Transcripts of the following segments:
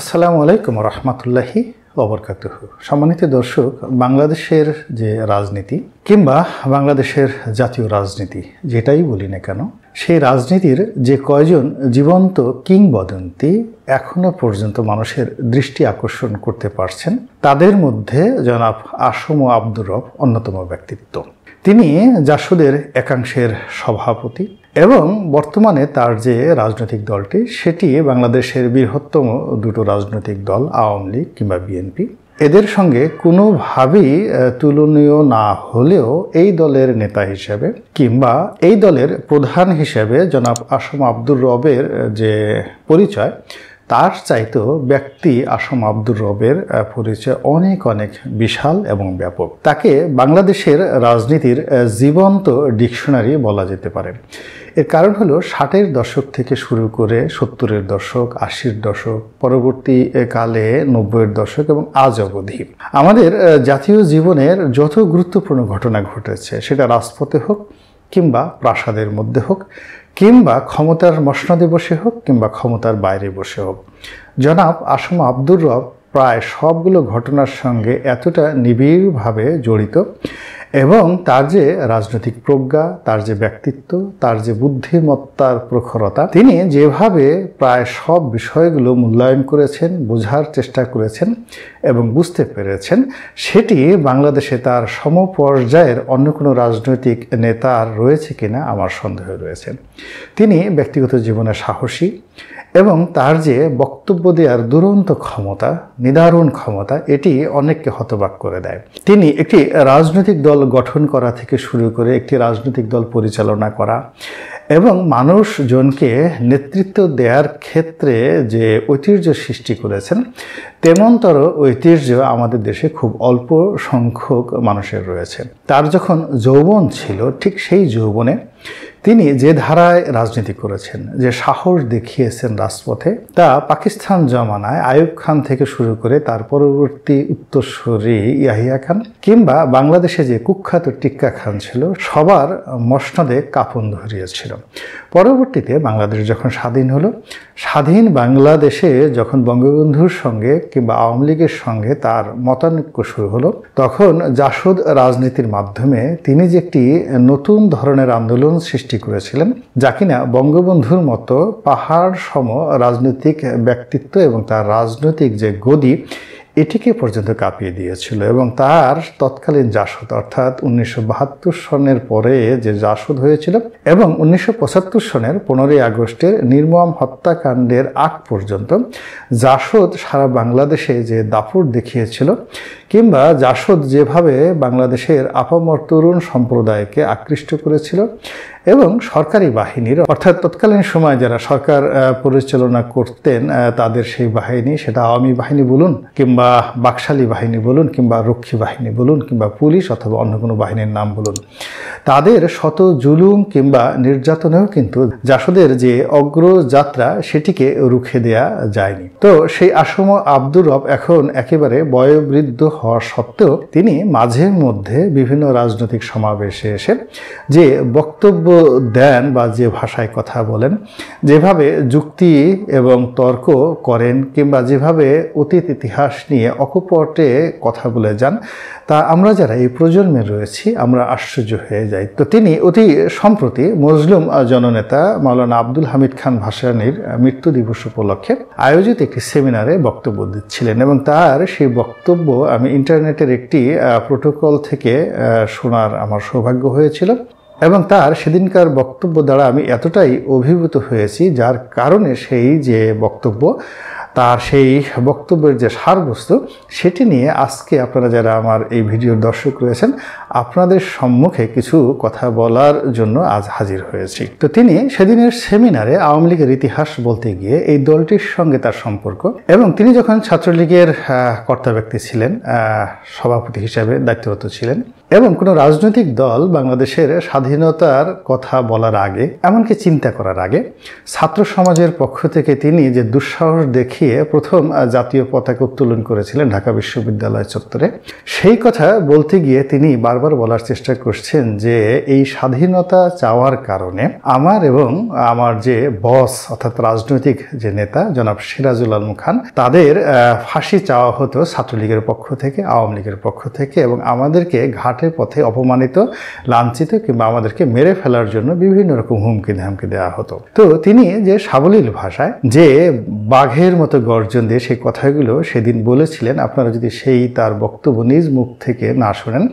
আসসালামু আলাইকুম রহমতুল্লাহি অবরকাত সম্মানিত দর্শক বাংলাদেশের যে রাজনীতি কিংবা বাংলাদেশের জাতীয় রাজনীতি যেটাই বলি না কেন সেই রাজনীতির যে কয়জন জীবন্ত কিংবদন্তি এখনও পর্যন্ত মানুষের দৃষ্টি আকর্ষণ করতে পারছেন তাদের মধ্যে জনাব আসম আব্দুর রব অন্যতম ব্যক্তিত্ব তিনি জাসুদের একাংশের সভাপতি এবং বর্তমানে তার যে রাজনৈতিক দলটি সেটি বাংলাদেশের বৃহত্তম দুটো রাজনৈতিক দল আওয়ামী লীগ কিংবা বিএনপি এদের সঙ্গে কোনোভাবেই তুলনীয় না হলেও এই দলের নেতা হিসেবে কিংবা এই দলের প্রধান হিসেবে জনাব আসম আব্দুর রবের যে পরিচয় তার চাইতেও ব্যক্তি আসম আব্দুর রবের পরিচয় অনেক অনেক বিশাল এবং ব্যাপক তাকে বাংলাদেশের রাজনীতির জীবন্ত ডিকশনারি বলা যেতে পারে এর কারণ হলো ষাটের দশক থেকে শুরু করে সত্তরের দশক আশির দশক পরবর্তী কালে নব্বইয়ের দশক এবং আজ অবধি আমাদের জাতীয় জীবনের যত গুরুত্বপূর্ণ ঘটনা ঘটেছে সেটা রাজপথে হোক কিংবা প্রাসাদের মধ্যে হোক কিংবা ক্ষমতার মসনদে বসে হোক কিংবা ক্ষমতার বাইরে বসে হোক জনাব আসম আব্দুর রব প্রায় সবগুলো ঘটনার সঙ্গে এতটা নিবিড়ভাবে জড়িত এবং তার যে রাজনৈতিক প্রজ্ঞা তার যে ব্যক্তিত্ব তার যে বুদ্ধিমত্তার প্রখরতা তিনি যেভাবে প্রায় সব বিষয়গুলো মূল্যায়ন করেছেন বোঝার চেষ্টা করেছেন এবং বুঝতে পেরেছেন সেটি বাংলাদেশে তার সমপর্যায়ের অন্য কোনো রাজনৈতিক নেতার রয়েছে কিনা আমার সন্দেহ রয়েছে তিনি ব্যক্তিগত জীবনে সাহসী এবং তার যে বক্তব্য দেওয়ার দুরন্ত ক্ষমতা নিদারুণ ক্ষমতা এটি অনেককে হতবাক করে দেয় তিনি একটি রাজনৈতিক দল গঠন করা থেকে শুরু করে একটি রাজনৈতিক দল পরিচালনা করা এবং মানুষজনকে নেতৃত্ব দেওয়ার ক্ষেত্রে যে ঐতিহ্য সৃষ্টি করেছেন তেমনতর ঐতিহ্য আমাদের দেশে খুব অল্প সংখ্যক মানুষের রয়েছে তার যখন যৌবন ছিল ঠিক সেই যৌবনে তিনি যে ধারায় রাজনীতি করেছেন যে সাহস দেখিয়েছেন রাজপথে তা পাকিস্তান জমানায় আয়ুব খান থেকে শুরু করে তার পরবর্তী উত্তরসূরি ইয়াহিয়া খান কিংবা বাংলাদেশে যে কুখ্যাত টিক্কা খান ছিল সবার মসনদে কাপন ধরিয়েছিল পরবর্তীতে বাংলাদেশ যখন স্বাধীন হলো স্বাধীন বাংলাদেশে যখন বঙ্গবন্ধুর সঙ্গে কিংবা আওয়ামী লীগের সঙ্গে তার মতানৈক্য শুরু হলো তখন জাসদ রাজনীতির মাধ্যমে তিনি যে একটি নতুন ধরনের আন্দোলন সৃষ্টি সৃষ্টি করেছিলেন যা কিনা বঙ্গবন্ধুর মতো পাহাড় সম রাজনৈতিক ব্যক্তিত্ব এবং তার রাজনৈতিক যে গদি এটিকে পর্যন্ত কাঁপিয়ে দিয়েছিল এবং তার তৎকালীন জাসদ অর্থাৎ উনিশশো সনের পরে যে জাসদ হয়েছিল এবং উনিশশো সনের পনেরোই আগস্টের নির্মম হত্যাকাণ্ডের আগ পর্যন্ত জাসদ সারা বাংলাদেশে যে দাপট দেখিয়েছিল কিংবা জাসদ যেভাবে বাংলাদেশের আপামর তরুণ সম্প্রদায়কে আকৃষ্ট করেছিল এবং সরকারি বাহিনীর অর্থাৎ তৎকালীন সময় যারা সরকার পরিচালনা করতেন তাদের সেই বাহিনী সেটা আওয়ামী বাহিনী বলুন কিংবা বাকশালী বাহিনী বলুন কিংবা রক্ষী বাহিনী বলুন কিংবা পুলিশ অথবা অন্য কোনো বাহিনীর নাম বলুন তাদের শত জুলুম কিংবা নির্যাতনেও কিন্তু জাসদের যে অগ্রযাত্রা সেটিকে রুখে দেয়া যায়নি তো সেই আসম আব্দুর রব এখন একেবারে বয়োবৃদ্ধ হওয়া সত্ত্বেও তিনি মাঝে মধ্যে বিভিন্ন রাজনৈতিক সমাবেশে এসে যে বক্তব্য দেন বা যে ভাষায় কথা বলেন যেভাবে যুক্তি এবং তর্ক করেন কিংবা যেভাবে অতীত ইতিহাস নিয়ে অকপটে কথা বলে যান তা আমরা যারা এই প্রজন্মে রয়েছি আমরা আশ্চর্য হয়ে যাই তো তিনি অতি সম্প্রতি মজলুম জননেতা মাওলানা আব্দুল হামিদ খান ভাসানির মৃত্যু দিবস উপলক্ষে আয়োজিত একটি সেমিনারে বক্তব্য দিচ্ছিলেন এবং তার সেই বক্তব্য আমি আমি ইন্টারনেটের একটি প্রোটোকল থেকে শোনার আমার সৌভাগ্য হয়েছিল এবং তার সেদিনকার বক্তব্য দ্বারা আমি এতটাই অভিভূত হয়েছি যার কারণে সেই যে বক্তব্য তার সেই বক্তব্যের যে সারবস্তু সেটি নিয়ে আজকে আপনারা যারা আমার এই ভিডিওর দর্শক রয়েছেন আপনাদের সম্মুখে কিছু কথা বলার জন্য আজ হাজির হয়েছি তো তিনি সেদিনের সেমিনারে আওয়ামী লীগের ইতিহাস বলতে গিয়ে এই দলটির সঙ্গে তার সম্পর্ক এবং তিনি যখন ছাত্রলীগের কর্তা ব্যক্তি ছিলেন সভাপতি হিসাবে দায়িত্বরত ছিলেন এবং কোনো রাজনৈতিক দল বাংলাদেশের স্বাধীনতার কথা বলার আগে এমনকি চিন্তা করার আগে ছাত্র সমাজের পক্ষ থেকে তিনি যে দুঃসাহস দেখি দেখিয়ে প্রথম জাতীয় পতাকা উত্তোলন করেছিলেন ঢাকা বিশ্ববিদ্যালয় চত্বরে সেই কথা বলতে গিয়ে তিনি বারবার বলার চেষ্টা করছেন যে এই স্বাধীনতা চাওয়ার কারণে আমার এবং আমার যে বস অর্থাৎ রাজনৈতিক যে নেতা জনাব সিরাজুল আলম খান তাদের ফাঁসি চাওয়া হতো ছাত্রলীগের পক্ষ থেকে আওয়ামী লীগের পক্ষ থেকে এবং আমাদেরকে ঘাটের পথে অপমানিত লাঞ্ছিত কিংবা আমাদেরকে মেরে ফেলার জন্য বিভিন্ন রকম হুমকি ধামকি দেওয়া হতো তো তিনি যে সাবলীল ভাষায় যে বাঘের মতো গর্জন দিয়ে সেই কথাগুলো সেদিন বলেছিলেন আপনারা যদি সেই তার বক্তব্য নিজ মুখ থেকে না শোনেন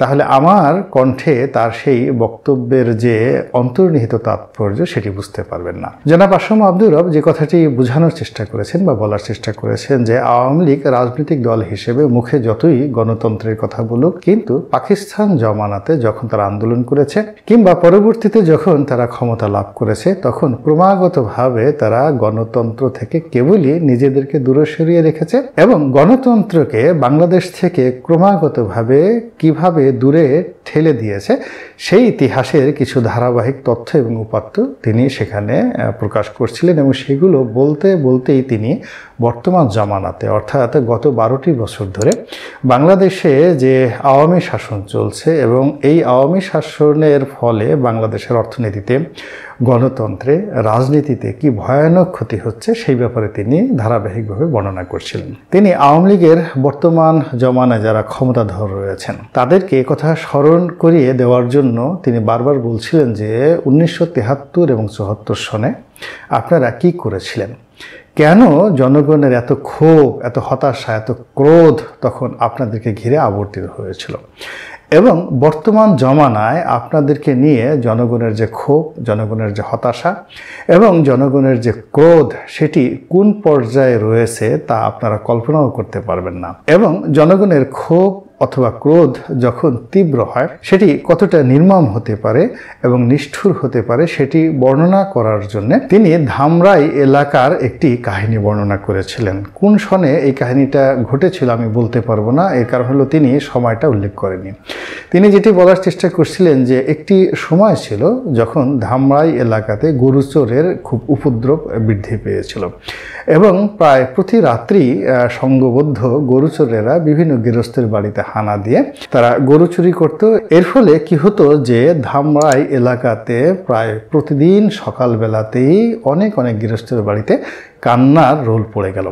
তাহলে আমার কণ্ঠে তার সেই বক্তব্যের যে অন্তর্নিহিত তাৎপর্য সেটি বুঝতে পারবেন না জনাব আসম আব্দুর রব যে কথাটি বোঝানোর চেষ্টা করেছেন বা বলার চেষ্টা করেছেন যে আওয়ামী লীগ রাজনৈতিক দল হিসেবে মুখে যতই গণতন্ত্রের কথা বলুক কিন্তু পাকিস্তান জমানাতে যখন তারা আন্দোলন করেছে কিংবা পরবর্তীতে যখন তারা ক্ষমতা লাভ করেছে তখন ক্রমাগতভাবে তারা গণতন্ত্র থেকে কেবলই নিজেদেরকে দূরে সরিয়ে রেখেছে এবং গণতন্ত্রকে বাংলাদেশ থেকে ক্রমাগতভাবে কিভাবে দূরে ঠেলে দিয়েছে সেই ইতিহাসের কিছু ধারাবাহিক তথ্য এবং উপাত্ত তিনি সেখানে প্রকাশ করছিলেন এবং সেগুলো বলতে বলতেই তিনি বর্তমান জামানাতে অর্থাৎ গত বারোটি বছর ধরে বাংলাদেশে যে আওয়ামী শাসন চলছে এবং এই আওয়ামী শাসনের ফলে বাংলাদেশের অর্থনীতিতে গণতন্ত্রে রাজনীতিতে কি ভয়ানক ক্ষতি হচ্ছে সেই ব্যাপারে তিনি ধারাবাহিকভাবে বর্ণনা করছিলেন তিনি আওয়ামী লীগের বর্তমান জমানায় যারা ক্ষমতাধর রয়েছেন তাদেরকে কথা স্মরণ করিয়ে দেওয়ার জন্য তিনি বারবার বলছিলেন যে উনিশশো তেহাত্তর এবং চুয়াত্তর সনে আপনারা কি করেছিলেন কেন জনগণের এত ক্ষোভ এত হতাশা এত ক্রোধ তখন আপনাদেরকে ঘিরে আবর্তিত হয়েছিল এবং বর্তমান জমানায় আপনাদেরকে নিয়ে জনগণের যে ক্ষোভ জনগণের যে হতাশা এবং জনগণের যে ক্রোধ সেটি কোন পর্যায়ে রয়েছে তা আপনারা কল্পনাও করতে পারবেন না এবং জনগণের ক্ষোভ অথবা ক্রোধ যখন তীব্র হয় সেটি কতটা নির্মম হতে পারে এবং নিষ্ঠুর হতে পারে সেটি বর্ণনা করার জন্য তিনি ধামরাই এলাকার একটি কাহিনী বর্ণনা করেছিলেন কোন সনে এই কাহিনীটা ঘটেছিল আমি বলতে পারবো না এর কারণ হলো তিনি সময়টা উল্লেখ করেনি তিনি যেটি বলার চেষ্টা করছিলেন যে একটি সময় ছিল যখন ধামরাই এলাকাতে গরুচোরের খুব উপদ্রব বৃদ্ধি পেয়েছিল এবং প্রায় প্রতি রাত্রি সঙ্গবদ্ধ গরুচোরেরা বিভিন্ন গৃহস্থের বাড়িতে হানা দিয়ে তারা গরু চুরি করত এর ফলে কি হতো যে ধামরাই এলাকাতে প্রায় প্রতিদিন সকালবেলাতেই অনেক অনেক গৃহস্থের বাড়িতে কান্নার রোল পড়ে গেল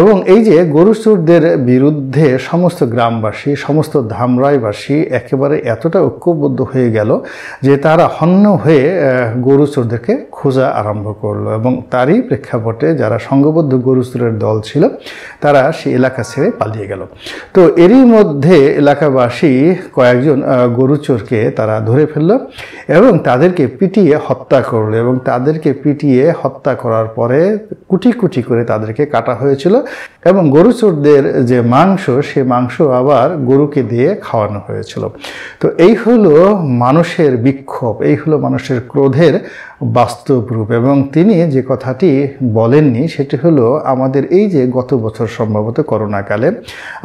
এবং এই যে গরুচুরদের বিরুদ্ধে সমস্ত গ্রামবাসী সমস্ত ধামরাইবাসী একেবারে এতটা ঐক্যবদ্ধ হয়ে গেল যে তারা হন্য হয়ে গরুসুরদেরকে খোঁজা আরম্ভ করলো এবং তারই প্রেক্ষাপটে যারা সংঘবদ্ধ গরুচুরের দল ছিল তারা সে এলাকা ছেড়ে পালিয়ে গেল তো এরই মধ্যে এলাকাবাসী কয়েকজন গরুচোরকে তারা ধরে ফেলল এবং তাদেরকে পিটিয়ে হত্যা করলো এবং তাদেরকে পিটিয়ে হত্যা করার পরে কুটি কুটি করে তাদেরকে কাটা হয়েছিল এবং গরু চোরদের যে মাংস সে মাংস আবার গরুকে দিয়ে খাওয়ানো হয়েছিল তো এই হলো মানুষের বিক্ষোভ এই হলো মানুষের ক্রোধের বাস্তব রূপ এবং তিনি যে কথাটি বলেননি সেটি হলো আমাদের এই যে গত বছর সম্ভবত করোনাকালে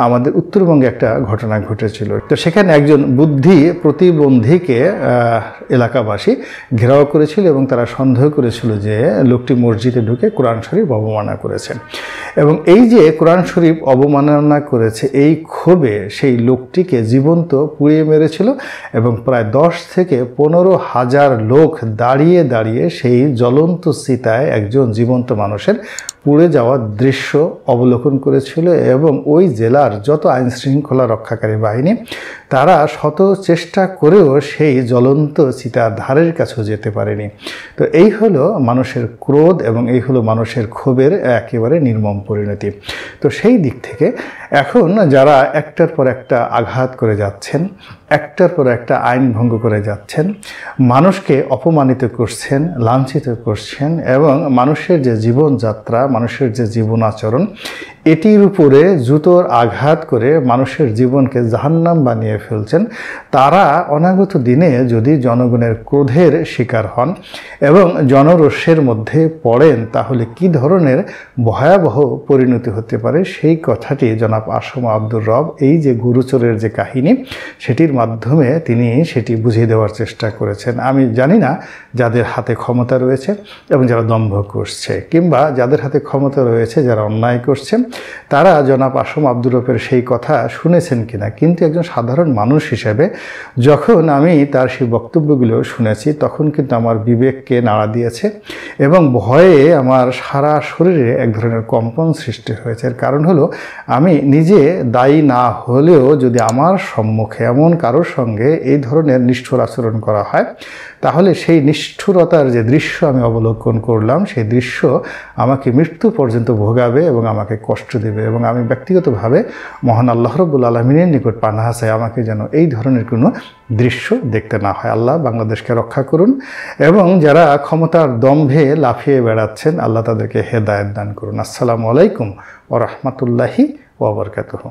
আমাদের উত্তরবঙ্গে একটা ঘটনা ঘটেছিল তো সেখানে একজন বুদ্ধি প্রতিবন্ধীকে এলাকাবাসী ঘেরাও করেছিল এবং তারা সন্দেহ করেছিল যে লোকটি মসজিদে ঢুকে কোরআন শরীফ অবমাননা করেছে এবং এই যে কোরআন শরীফ অবমাননা করেছে এই ক্ষোভে সেই লোকটিকে জীবন্ত পুড়িয়ে মেরেছিল এবং প্রায় দশ থেকে পনেরো হাজার লোক দাঁড়িয়ে দাঁড়িয়ে দাঁড়িয়ে সেই জ্বলন্ত চিতায় একজন জীবন্ত মানুষের পুড়ে যাওয়ার দৃশ্য অবলোকন করেছিল এবং ওই জেলার যত আইনশৃঙ্খলা রক্ষাকারী বাহিনী তারা শত চেষ্টা করেও সেই জ্বলন্ত চিতার ধারের কাছেও যেতে পারেনি তো এই হলো মানুষের ক্রোধ এবং এই হলো মানুষের ক্ষোভের একেবারে নির্মম পরিণতি তো সেই দিক থেকে এখন যারা একটার পর একটা আঘাত করে যাচ্ছেন একটার পর একটা আইন ভঙ্গ করে যাচ্ছেন মানুষকে অপমানিত করছেন লাঞ্ছিত করছেন এবং মানুষের যে জীবনযাত্রা মানুষের যে জীবন আচরণ এটির উপরে জুতোর আঘাত করে মানুষের জীবনকে জাহান্নাম বানিয়ে ফেলছেন তারা অনাগত দিনে যদি জনগণের ক্রোধের শিকার হন এবং জনরস্যের মধ্যে পড়েন তাহলে কি ধরনের ভয়াবহ পরিণতি হতে পারে সেই কথাটি জনাব আসম আব্দুর রব এই যে গুরুচরের যে কাহিনী সেটির মাধ্যমে তিনি সেটি বুঝিয়ে দেওয়ার চেষ্টা করেছেন আমি জানি না যাদের হাতে ক্ষমতা রয়েছে এবং যারা দম্ভ করছে কিংবা যাদের হাতে ক্ষমতা রয়েছে যারা অন্যায় করছেন তারা জনাব আসম আব্দুর রফের সেই কথা শুনেছেন কিনা কিন্তু একজন সাধারণ মানুষ হিসেবে যখন আমি তার সেই বক্তব্যগুলো শুনেছি তখন কিন্তু আমার বিবেককে নাড়া দিয়েছে এবং ভয়ে আমার সারা শরীরে এক ধরনের কম্পন সৃষ্টি হয়েছে এর কারণ হলো আমি নিজে দায়ী না হলেও যদি আমার সম্মুখে এমন কারোর সঙ্গে এই ধরনের নিষ্ঠুর আচরণ করা হয় তাহলে সেই নিষ্ঠুরতার যে দৃশ্য আমি অবলোকন করলাম সেই দৃশ্য আমাকে মৃত্যু পর্যন্ত ভোগাবে এবং আমাকে কষ্ট দেবে এবং আমি ব্যক্তিগতভাবে মহান আল্লাহ রব্বুল আলমিনের নিকট পানা চাই আমাকে যেন এই ধরনের কোনো দৃশ্য দেখতে না হয় আল্লাহ বাংলাদেশকে রক্ষা করুন এবং যারা ক্ষমতার দম্ভে লাফিয়ে বেড়াচ্ছেন আল্লাহ তাদেরকে হেদায়ত দান করুন আসসালামু আলাইকুম ও রহমতুল্লাহি ওবরকাতহ